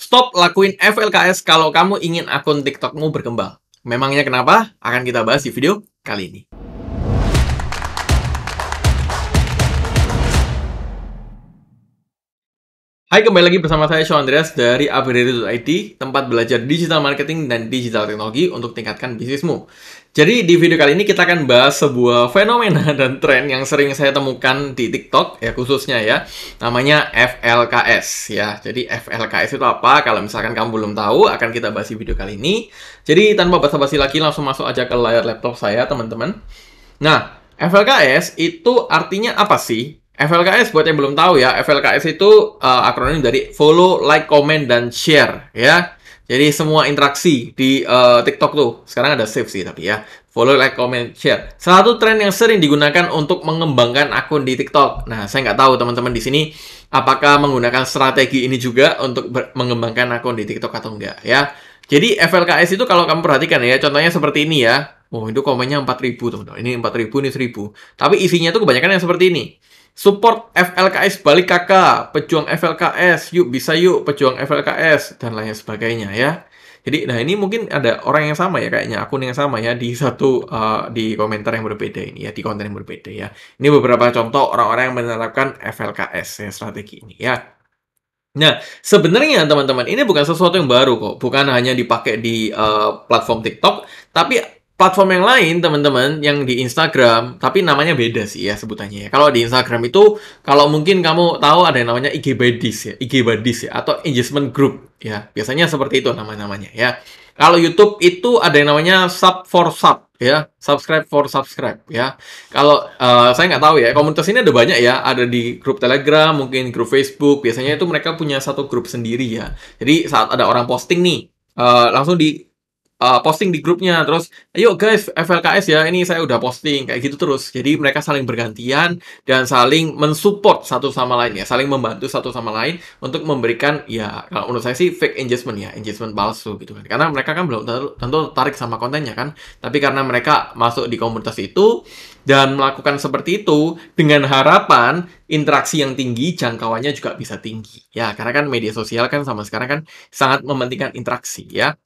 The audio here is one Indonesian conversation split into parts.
Stop lakuin FLKS kalau kamu ingin akun TikTokmu berkembang. Memangnya kenapa? Akan kita bahas di video kali ini. Hai, kembali lagi bersama saya Sean Andreas dari upgrade.it, tempat belajar digital marketing dan digital teknologi untuk tingkatkan bisnismu. Jadi di video kali ini kita akan bahas sebuah fenomena dan tren yang sering saya temukan di TikTok ya khususnya ya. Namanya FLKS ya. Jadi FLKS itu apa? Kalau misalkan kamu belum tahu akan kita bahas di video kali ini. Jadi tanpa basa-basi lagi langsung masuk aja ke layar laptop saya teman-teman. Nah, FLKS itu artinya apa sih? FLKS buat yang belum tahu ya, FLKS itu uh, akronim dari follow, like, comment dan share ya. Jadi semua interaksi di uh, TikTok tuh sekarang ada save sih tapi ya. Follow, like, comment, share. Salah satu tren yang sering digunakan untuk mengembangkan akun di TikTok. Nah, saya nggak tahu teman-teman di sini apakah menggunakan strategi ini juga untuk mengembangkan akun di TikTok atau enggak ya. Jadi FLKS itu kalau kamu perhatikan ya, contohnya seperti ini ya. Oh, itu komennya 4000, teman-teman. Ini 4000, ini 1000. Tapi isinya tuh kebanyakan yang seperti ini Support FLKS balik kakak, pejuang FLKS, yuk bisa yuk pejuang FLKS, dan lain sebagainya ya. Jadi, nah ini mungkin ada orang yang sama ya kayaknya, akun yang sama ya di satu, uh, di komentar yang berbeda ini ya, di konten yang berbeda ya. Ini beberapa contoh orang-orang yang menerapkan FLKS, ya, strategi ini ya. Nah, sebenarnya teman-teman, ini bukan sesuatu yang baru kok. Bukan hanya dipakai di uh, platform TikTok, tapi platform yang lain teman-teman yang di Instagram tapi namanya beda sih ya sebutannya ya. Kalau di Instagram itu kalau mungkin kamu tahu ada yang namanya IG buddies ya, IG buddies ya atau engagement group ya. Biasanya seperti itu nama-namanya ya. Kalau YouTube itu ada yang namanya sub for sub ya, subscribe for subscribe ya. Kalau uh, saya nggak tahu ya, komunitas ini ada banyak ya, ada di grup Telegram, mungkin grup Facebook. Biasanya itu mereka punya satu grup sendiri ya. Jadi saat ada orang posting nih, uh, langsung di uh, posting di grupnya terus ayo guys FLKS ya ini saya udah posting kayak gitu terus jadi mereka saling bergantian dan saling mensupport satu sama lain ya saling membantu satu sama lain untuk memberikan ya kalau menurut saya sih fake engagement ya engagement palsu gitu kan karena mereka kan belum tentu tertarik sama kontennya kan tapi karena mereka masuk di komunitas itu dan melakukan seperti itu dengan harapan interaksi yang tinggi jangkauannya juga bisa tinggi ya karena kan media sosial kan sama sekarang kan sangat mementingkan interaksi ya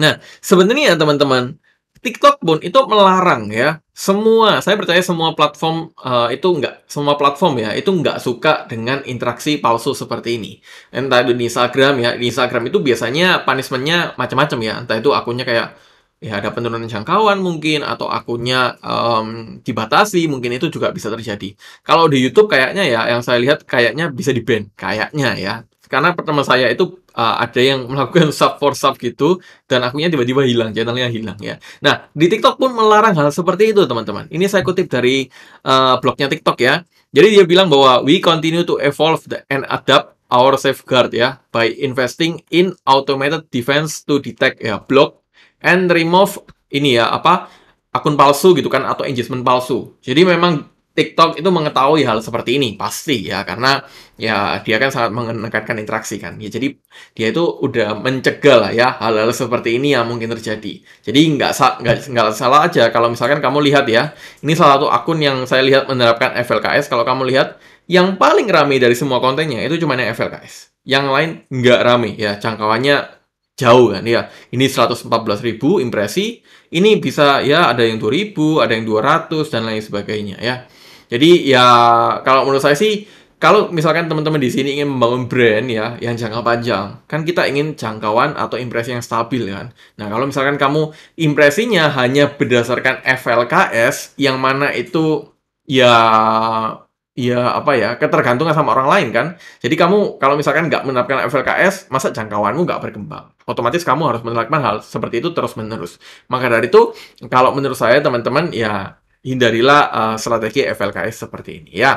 Nah, sebenarnya ya teman-teman, TikTok pun itu melarang ya semua. Saya percaya semua platform uh, itu nggak semua platform ya itu nggak suka dengan interaksi palsu seperti ini. Entah itu di Instagram ya di Instagram itu biasanya punishmentnya macam-macam ya. Entah itu akunnya kayak ya ada penurunan jangkauan mungkin atau akunnya um, dibatasi mungkin itu juga bisa terjadi. Kalau di YouTube kayaknya ya yang saya lihat kayaknya bisa di ban kayaknya ya karena pertama saya itu uh, ada yang melakukan sub for sub gitu dan akunya tiba-tiba hilang channelnya hilang ya nah di TikTok pun melarang hal seperti itu teman-teman ini saya kutip dari uh, blognya TikTok ya jadi dia bilang bahwa we continue to evolve and adapt our safeguard ya by investing in automated defense to detect ya block and remove ini ya apa akun palsu gitu kan atau engagement palsu. Jadi memang TikTok itu mengetahui hal seperti ini pasti ya karena ya dia kan sangat menekankan interaksi kan ya jadi dia itu udah mencegah lah ya hal-hal seperti ini yang mungkin terjadi jadi nggak nggak nggak salah aja kalau misalkan kamu lihat ya ini salah satu akun yang saya lihat menerapkan FLKS kalau kamu lihat yang paling rame dari semua kontennya itu cuma yang FLKS yang lain nggak rame ya jangkauannya jauh kan ya ini 114 ribu impresi ini bisa ya ada yang 2000 ada yang 200 dan lain sebagainya ya jadi ya kalau menurut saya sih kalau misalkan teman-teman di sini ingin membangun brand ya yang jangka panjang, kan kita ingin jangkauan atau impresi yang stabil kan. Nah, kalau misalkan kamu impresinya hanya berdasarkan FLKS yang mana itu ya ya apa ya ketergantungan sama orang lain kan jadi kamu kalau misalkan nggak menerapkan FLKS masa jangkauanmu nggak berkembang otomatis kamu harus menerapkan hal seperti itu terus menerus maka dari itu kalau menurut saya teman-teman ya hindarilah uh, strategi FLKS seperti ini ya.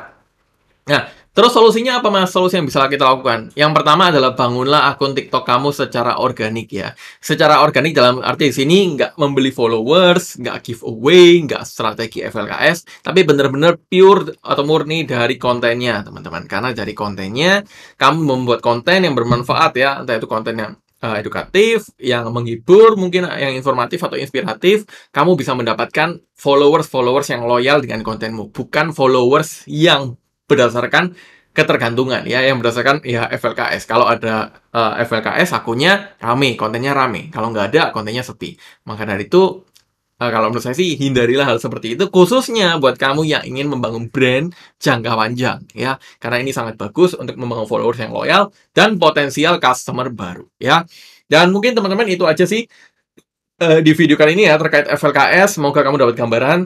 Nah, terus solusinya apa mas? Solusi yang bisa kita lakukan. Yang pertama adalah bangunlah akun TikTok kamu secara organik ya. Secara organik dalam arti sini nggak membeli followers, nggak giveaway, nggak strategi FLKS, tapi benar-benar pure atau murni dari kontennya teman-teman. Karena dari kontennya kamu membuat konten yang bermanfaat ya, entah itu konten yang uh, edukatif, yang menghibur, mungkin eh, yang informatif atau inspiratif, kamu bisa mendapatkan followers-followers yang loyal dengan kontenmu, bukan followers yang berdasarkan ketergantungan ya yang berdasarkan ya FLKS. Kalau ada uh, eh, FLKS akunnya rame, kontennya rame. Kalau nggak ada kontennya sepi. Maka dari itu Nah, kalau menurut saya sih hindarilah hal seperti itu khususnya buat kamu yang ingin membangun brand jangka panjang ya karena ini sangat bagus untuk membangun followers yang loyal dan potensial customer baru ya dan mungkin teman-teman itu aja sih uh, di video kali ini ya terkait FLKS semoga kamu dapat gambaran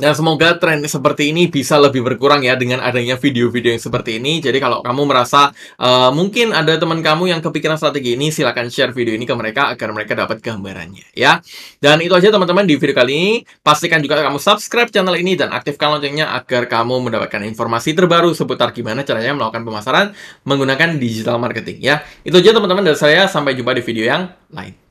dan semoga tren seperti ini bisa lebih berkurang ya dengan adanya video-video yang seperti ini. Jadi kalau kamu merasa uh, mungkin ada teman kamu yang kepikiran strategi ini, silahkan share video ini ke mereka agar mereka dapat gambarannya ya. Dan itu aja teman-teman di video kali ini. Pastikan juga kamu subscribe channel ini dan aktifkan loncengnya agar kamu mendapatkan informasi terbaru seputar gimana caranya melakukan pemasaran menggunakan digital marketing ya. Itu aja teman-teman dari saya. Sampai jumpa di video yang lain.